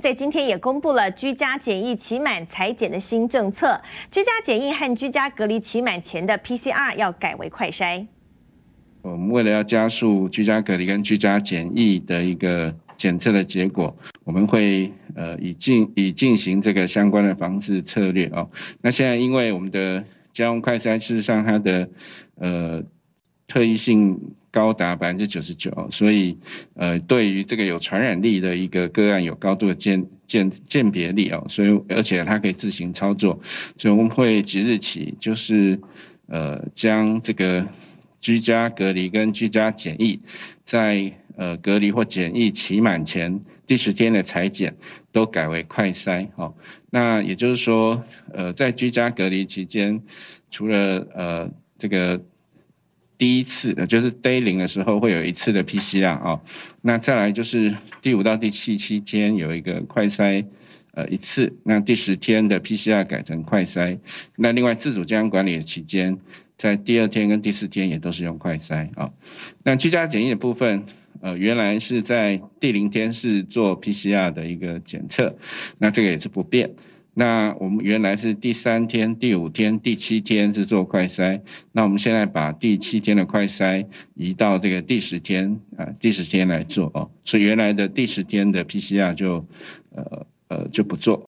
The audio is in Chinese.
在今天也公布了居家检疫期满裁剪的新政策，居家检疫和居家隔离期满前的 PCR 要改为快筛。我们为了要加速居家隔离跟居家检疫的一个检测的结果，我们会呃已进已进行这个相关的防治策略哦。那现在因为我们的家用快筛，事实上它的呃。特异性高达百分之九十九，所以，呃，对于这个有传染力的一个个案有高度的鉴鉴鉴别力哦，所以而且它可以自行操作，所以我们会即日起就是，呃，将这个居家隔离跟居家检疫，在呃隔离或检疫期满前第十天的裁剪都改为快筛哦。那也就是说，呃，在居家隔离期间，除了呃这个。第一次呃就是 day 零的时候会有一次的 PCR 哦，那再来就是第五到第七期间有一个快筛呃一次，那第十天的 PCR 改成快筛，那另外自主健康管理的期间在第二天跟第四天也都是用快筛啊，那居家检疫的部分呃原来是在第零天是做 PCR 的一个检测，那这个也是不变。那我们原来是第三天、第五天、第七天是做快筛，那我们现在把第七天的快筛移到这个第十天啊，第十天来做哦，所以原来的第十天的 PCR 就，呃呃就不做。